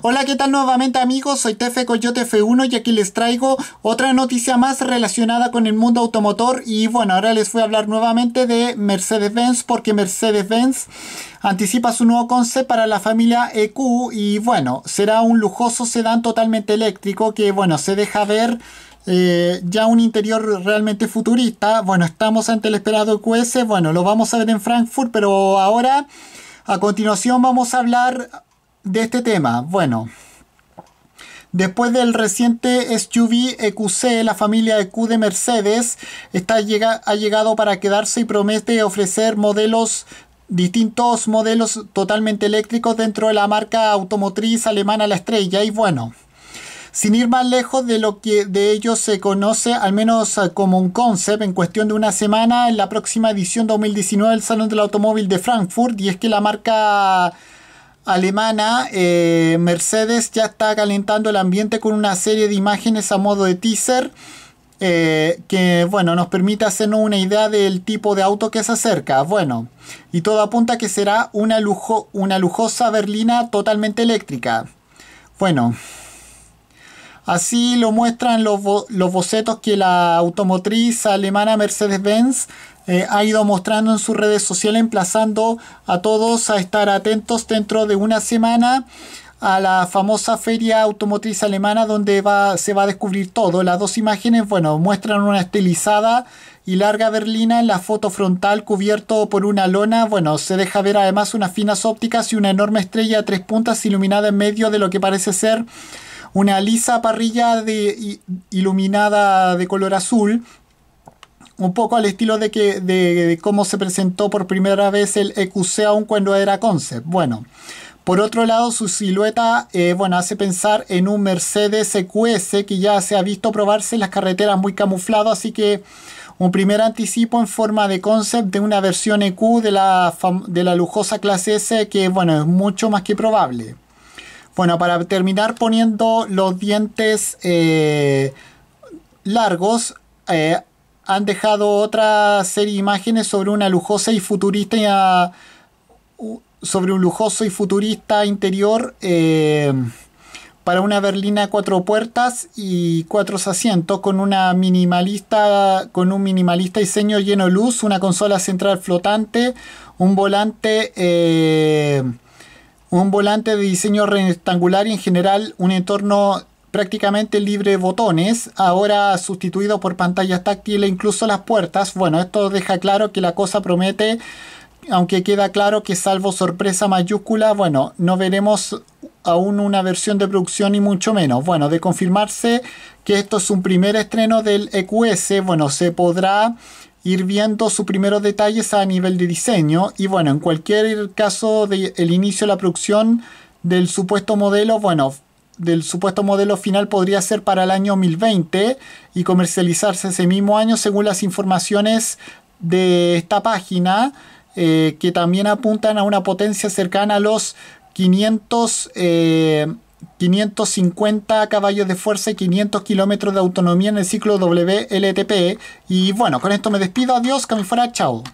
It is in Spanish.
Hola, ¿qué tal nuevamente amigos? Soy Tefe Coyote F1 y aquí les traigo otra noticia más relacionada con el mundo automotor y bueno, ahora les voy a hablar nuevamente de Mercedes-Benz porque Mercedes-Benz anticipa su nuevo concept para la familia EQ y bueno, será un lujoso sedán totalmente eléctrico que bueno, se deja ver eh, ya un interior realmente futurista. Bueno, estamos ante el esperado EQS. bueno, lo vamos a ver en Frankfurt, pero ahora... A continuación vamos a hablar de este tema? Bueno, Después del reciente SUV EQC, la familia EQ de Mercedes está ha llegado para quedarse y promete ofrecer modelos distintos modelos totalmente eléctricos dentro de la marca automotriz alemana La Estrella y bueno, sin ir más lejos de lo que de ellos se conoce al menos eh, como un concept en cuestión de una semana en la próxima edición 2019 del Salón del Automóvil de Frankfurt y es que la marca alemana eh, Mercedes ya está calentando el ambiente con una serie de imágenes a modo de teaser eh, que bueno nos permite hacernos una idea del tipo de auto que se acerca bueno y todo apunta que será una, lujo, una lujosa berlina totalmente eléctrica bueno Así lo muestran los, bocetos que la automotriz alemana Mercedes-Benz eh, ha ido mostrando en sus redes sociales, emplazando a todos a estar atentos dentro de una semana a la famosa feria automotriz alemana donde va, se va a descubrir todo. Las dos imágenes, bueno, muestran una estilizada y larga berlina en la foto frontal cubierto por una lona. Bueno, se deja ver además unas finas ópticas y una enorme estrella a tres puntas iluminada en medio de lo que parece ser una lisa parrilla iluminada de color azul, un poco al estilo de, que, de, cómo se presentó por primera vez el EQC aún cuando era concept. Bueno, por otro lado, su silueta eh, bueno, hace pensar en un Mercedes EQS que ya se ha visto probarse en las carreteras muy camuflado, así que un primer anticipo en forma de concept de una versión EQ de la, de la lujosa clase S que bueno, es mucho más que probable. Bueno, para terminar poniendo los dientes eh, largos, eh, han dejado otra serie de imágenes sobre una lujosa y futurista sobre un lujoso y futurista interior eh, para una berlina cuatro puertas y cuatro asientos con una minimalista con un minimalista diseño lleno luz, una consola central flotante, un volante un volante de diseño rectangular y en general un entorno prácticamente libre de botones, ahora sustituido por pantallas táctiles, incluso las puertas. Bueno, esto deja claro que la cosa promete, aunque queda claro que salvo sorpresa mayúscula, bueno, no veremos aún una versión de producción y mucho menos. Bueno, de confirmarse que esto es un primer estreno del EQS, bueno, se podrá ir viendo sus primeros detalles a nivel de diseño. Y bueno, en cualquier caso el inicio de la producción del supuesto modelo, bueno, del supuesto modelo final podría ser para el año 2020 y comercializarse ese mismo año según las informaciones de esta página eh, que también apuntan a una potencia cercana a los 500 550 caballos de fuerza y 500 kilómetros de autonomía en el ciclo WLTP. Y bueno, con esto me despido. Adiós, que me fuera. Chao.